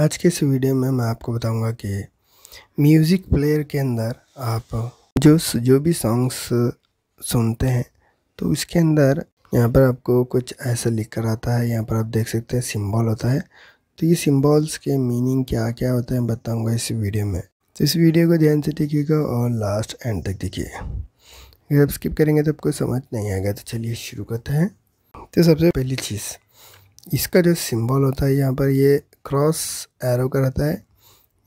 आज के इस वीडियो में मैं आपको बताऊंगा कि म्यूज़िक प्लेयर के अंदर आप जो जो भी सॉन्ग्स सुनते हैं तो उसके अंदर यहाँ पर आपको कुछ ऐसा लिख कर आता है यहाँ पर आप देख सकते हैं सिंबल होता है तो ये सिंबल्स के मीनिंग क्या क्या होते हैं बताऊँगा इस वीडियो में तो इस वीडियो को ध्यान से देखिएगा और लास्ट एंड तक देखिए अगर आप स्किप करेंगे तो आपको समझ नहीं आएगा तो चलिए शुरू करते हैं तो सबसे पहली चीज़ इसका जो सिंबल होता है यहाँ पर ये क्रॉस एरो का रहता है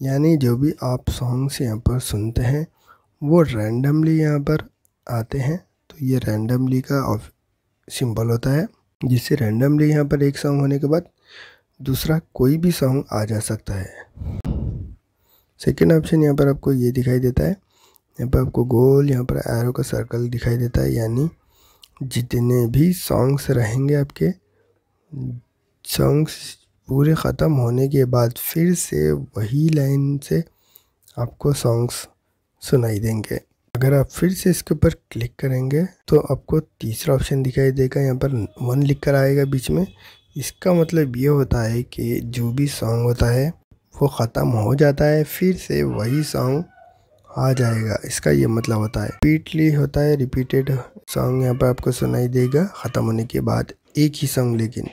यानी जो भी आप सॉन्ग्स यहाँ पर सुनते हैं वो रैंडमली यहाँ पर आते हैं तो ये रैंडमली का सिंबल होता है जिससे रैंडमली यहाँ पर एक सॉन्ग होने के बाद दूसरा कोई भी सॉन्ग आ जा सकता है सेकेंड ऑप्शन यहाँ पर आपको ये दिखाई देता है यहाँ पर आपको गोल यहाँ पर एरो का सर्कल दिखाई देता है यानी जितने भी सॉन्ग्स रहेंगे आपके सॉन्ग्स पूरे ख़त्म होने के बाद फिर से वही लाइन से आपको सॉन्ग्स सुनाई देंगे अगर आप फिर से इसके ऊपर क्लिक करेंगे तो आपको तीसरा ऑप्शन दिखाई देगा यहाँ पर वन लिख कर आएगा बीच में इसका मतलब ये होता है कि जो भी सॉन्ग होता है वो ख़त्म हो जाता है फिर से वही सॉन्ग आ जाएगा इसका ये मतलब होता है रिपीटली होता है रिपीटेड सॉन्ग यहाँ पर आपको सुनाई देगा ख़त्म होने के बाद एक ही सॉन्ग लेकिन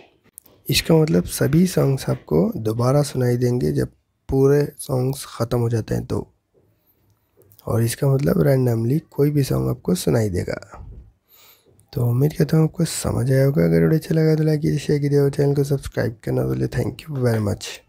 इसका मतलब सभी सॉन्ग्स आपको दोबारा सुनाई देंगे जब पूरे सॉन्ग्स ख़त्म हो जाते हैं तो और इसका मतलब रैंडमली कोई भी सॉन्ग आपको सुनाई देगा तो उम्मीद करता हूँ आपको समझ आया होगा अगर वीडियो अच्छा लगा तो लाइक कीजिए शेयर कीजिए और चैनल को सब्सक्राइब करना बोले थैंक यू वेरी मच